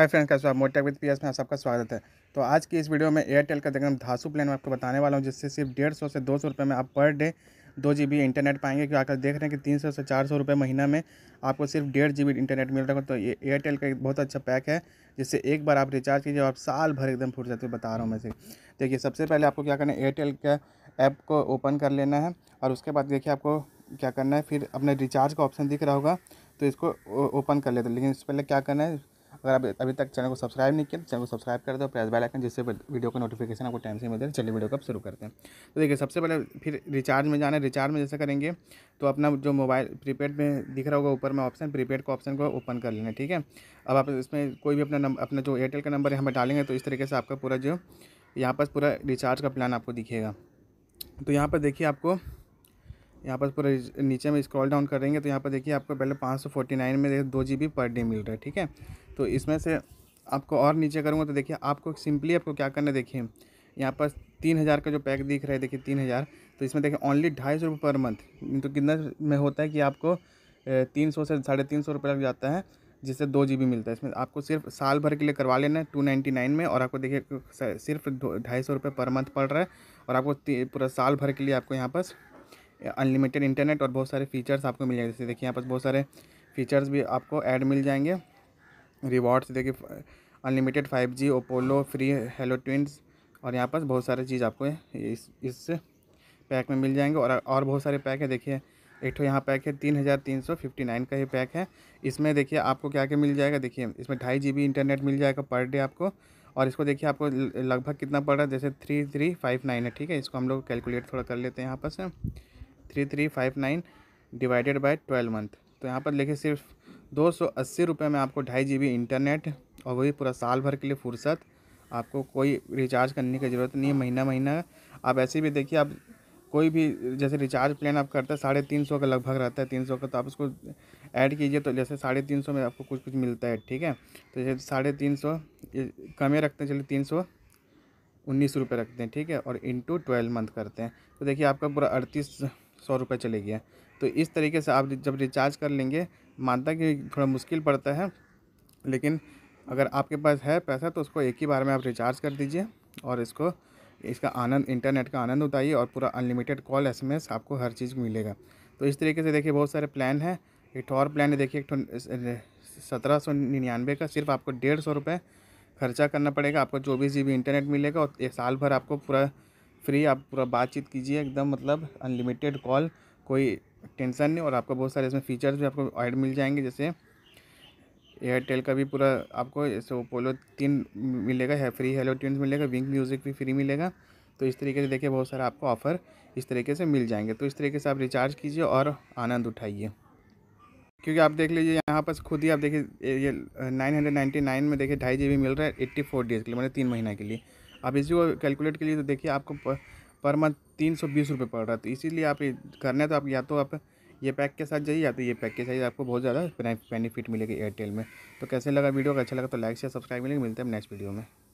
hi friends कैसे आप मोटेक with PS में आप सबका स्वागत है तो आज की इस वीडियो में एयरटेल का देखना धासु प्लान में आपको बताने वाला हूँ जिससे सिर्फ डेढ़ सौ से दो सौ रुपये में आप पर डे दो जी बी इंटरनेट पाएंगे क्योंकि आकर देख रहे हैं कि तीन सौ से चार सौ रुपये महीना में आपको सिर्फ डेढ़ जी बी इंटरनेट मिल रहा है तो ये एयरटेल का एक बहुत अच्छा पैक है जिससे एक बार आप रिचार्ज कीजिए आप साल भर एकदम फुट जाते बता रहा हूँ मैं से देखिए सबसे पहले आपको क्या करना है एयरटेल का ऐप को ओपन कर लेना है और उसके बाद देखिए आपको क्या करना है फिर अपने रिचार्ज का ऑप्शन दिख रहा होगा तो इसको ओपन कर लेते हैं लेकिन इससे पहले क्या करना है अगर आप अभी तक चैनल को सब्सक्राइब नहीं किया तो चैनल को सब्सक्राइब कर दो प्रेस बेल आइकन जिससे वीडियो का नोटिफिकेशन आपको टाइम से मिल जाए चलिए वीडियो को शुरू करते हैं तो देखिए सबसे पहले फिर रिचार्ज में जाना है रिचार्ज में जैसे करेंगे तो अपना जो मोबाइल प्रीपेड में दिख रहा होगा ऊपर में ऑप्शन प्रीपेड का ऑप्शन को ओपन कर लेना ठीक है अब आप इसमें कोई भी अपना नंबर अपना जो एयरटेल का नंबर है हमें डालेंगे तो इस तरीके से आपका पूरा जो यहाँ पर पूरा रिचार्ज का प्लान आपको दिखेगा तो यहाँ पर देखिए आपको यहाँ पर पूरा नीचे में स्क्रॉल डाउन करेंगे तो यहाँ पर देखिए आपको पहले पाँच सौ फोर्टी नाइन में दो G B per day meal रहा है ठीक है तो इसमें से आपको और नीचे करूँगा तो देखिए आपको सिंपली आपको क्या करना देखिए यहाँ पर तीन हज़ार का जो पैक दिख रहा है देखिए तीन हज़ार तो इसमें देखिए ओनली ढाई सौ रुपये पर मंथ तो कितना में होता है कि आपको तीन सौ से साढ़े तीन सौ रुपये लग जाता है जिससे दो जी मिलता है इसमें आपको सिर्फ साल भर के लिए करवा लेना है टू नाइन्टी नाइन में और आपको देखिए सिर्फ ढाई सौ रुपये पर मंथ पड़ रहा है और आपको पूरा साल भर के लिए आपको यहाँ पर अनलिमिटेड इंटरनेट और बहुत सारे फीचर्स आपको मिल जाएंगे जैसे देखिए यहाँ पर बहुत सारे फीचर्स भी आपको ऐड मिल जाएंगे रिवॉर्ड्स देखिए unlimited five G Apollo free hello tunes और यहाँ पास बहुत सारे चीज़ आपको इस इस पैक में मिल जाएंगे और और बहुत सारे पैक है देखिए एक तो यहाँ पैक है तीन हज़ार तीन सौ फिफ्टी नाइन का ये पैक है इसमें देखिए आपको क्या क्या मिल जाएगा देखिए इसमें ढाई जी बी इंटरनेट मिल जाएगा पर डे आपको और इसको देखिए आपको लगभग कितना पड़ रहा है जैसे थ्री थ्री फाइव नाइन है ठीक है इसको हम लोग कैलकुलेट थोड़ा कर लेते हैं यहाँ पर three three five nine divided by twelve month तो यहाँ पर देखिए सिर्फ दो सौ अस्सी रुपये में आपको ढाई जी बी इंटरनेट और वही पूरा साल भर के लिए फुर्सत आपको कोई रिचार्ज करने की ज़रूरत नहीं है महीना महीना आप ऐसे भी देखिए आप कोई भी जैसे रिचार्ज प्लान आप करते हैं साढ़े तीन सौ का लगभग रहता है तीन सौ का तो आप उसको ऐड कीजिए तो जैसे साढ़े तीन सौ में आपको कुछ कुछ मिलता है ठीक है तो जैसे साढ़े तीन सौ कमे रखते हैं चलिए तीन सौ उन्नीस रुपये रखते हैं ठीक है और इंटू ट्वेल्व मंथ करते हैं तो देखिए आपका पूरा अड़तीस सौ रुपये चले गया तो इस तरीके से आप जब रिचार्ज कर लेंगे मानता कि थोड़ा मुश्किल पड़ता है लेकिन अगर आपके पास है पैसा तो उसको एक ही बार में आप रिचार्ज कर दीजिए और इसको इसका आनंद इंटरनेट का आनंद उठाइए और पूरा अनलिमिटेड कॉल एसएमएस आपको हर चीज़ मिलेगा तो इस तरीके से देखिए बहुत सारे प्लान हैं एक और प्लान है देखिए एक सत्रह सौ निन्यानवे का सिर्फ आपको डेढ़ सौ रुपये खर्चा करना पड़ेगा आपको चौबीस जी इंटरनेट मिलेगा और एक साल भर आपको पूरा फ्री आप पूरा बातचीत कीजिए एकदम मतलब अनलिमिटेड कॉल कोई टेंशन नहीं और आपको बहुत सारे इसमें फ़ीचर्स भी आपको ऐड मिल जाएंगे जैसे एयरटेल का भी पूरा आपको जैसे ओपोलो तीन मिलेगा है फ्री हेलो ट्यून्स मिलेगा विंक म्यूज़िक भी फ्री मिलेगा तो इस तरीके से देखिए बहुत सारे आपको ऑफ़र इस तरीके से मिल जाएंगे तो इस तरीके से आप रिचार्ज कीजिए और आनंद उठाइए क्योंकि आप देख लीजिए यहाँ पर खुद ही आप देखिए ये नाइन हंड्रेड नाइन्टी नाइन में देखिए ढाई जी बी मिल रहा है एट्टी फोर डेज़ के लिए मतलब तीन महीना के लिए आप इसी को कैलकुलेट के लिए तो देखिए आपको पर मंथ तीन सौ बीस रुपये पड़ रहा है तो इसीलिए आप ये करना है तो आप या तो आप ये पैक के साथ जाइए या तो ये पैक के साथ आपको बहुत ज़्यादा बेनिफिट मिलेगी एयरटेल में तो कैसे लगा वीडियो अगर अच्छा लगा तो लाइक शेयर सब्सक्राइब मिलेगा मिलते हैं नेक्स्ट वीडियो में